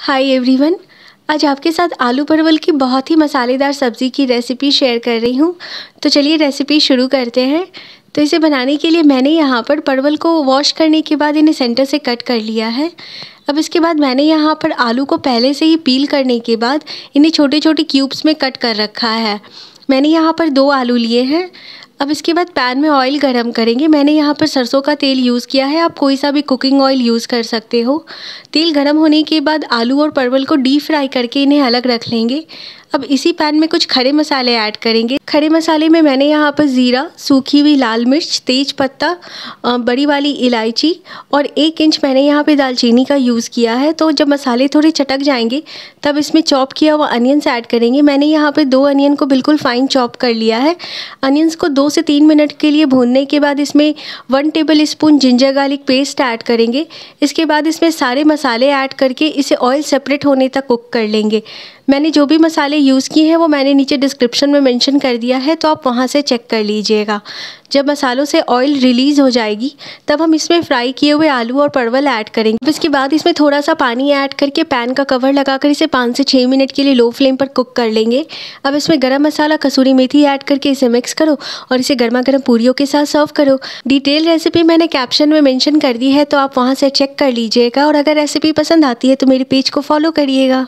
hi everyone आज आपके साथ आलू परवल की बहुत ही मसालेदार सब्ज़ी की रेसिपी शेयर कर रही हूँ तो चलिए रेसिपी शुरू करते हैं तो इसे बनाने के लिए मैंने यहाँ पर परवल को वॉश करने के बाद इन्हें सेंटर से कट कर लिया है अब इसके बाद मैंने यहाँ पर आलू को पहले से ही पील करने के बाद इन्हें छोटे छोटे क्यूब्स में कट कर रखा है मैंने यहाँ पर दो आलू लिए हैं अब इसके बाद पैन में ऑयल गरम करेंगे मैंने यहाँ पर सरसों का तेल यूज़ किया है आप कोई सा भी कुकिंग ऑयल यूज़ कर सकते हो तेल गरम होने के बाद आलू और परवल को डीप फ्राई करके इन्हें अलग रख लेंगे अब इसी पैन में कुछ खड़े मसाले ऐड करेंगे खड़े मसाले में मैंने यहाँ पर ज़ीरा सूखी हुई लाल मिर्च तेज पत्ता बड़ी वाली इलायची और एक इंच मैंने यहाँ पे दालचीनी का यूज़ किया है तो जब मसाले थोड़े चटक जाएंगे तब इसमें चॉप किया हुआ अनियंस ऐड करेंगे मैंने यहाँ पर दो अनियन को बिल्कुल फ़ाइन चॉप कर लिया है अनियंस को दो से तीन मिनट के लिए भूनने के बाद इसमें one tablespoon ginger garlic paste add करेंगे इसके बाद इसमें सारे मसाले ऐड करके इसे ऑयल सेपरेट होने तक कुक कर लेंगे मैंने जो भी मसाले यूज़ की हैं वो मैंने नीचे डिस्क्रिप्शन में मेंशन कर दिया है तो आप वहाँ से चेक कर लीजिएगा जब मसालों से ऑयल रिलीज़ हो जाएगी तब हम इसमें फ्राई किए हुए आलू और परवल ऐड करेंगे तो इसके बाद इसमें थोड़ा सा पानी ऐड करके पैन का कवर लगाकर इसे पाँच से छः मिनट के लिए लो फ्लेम पर कुक कर लेंगे अब इसमें गरम मसाला कसूरी मेथी ऐड करके इसे मिक्स करो और इसे गर्मा गर्म पूरियों के साथ सर्व करो डिटेल रेसिपी मैंने कैप्शन में मैंशन कर दी है तो आप वहाँ से चेक कर लीजिएगा और अगर रेसिपी पसंद आती है तो मेरे पेज को फॉलो करिएगा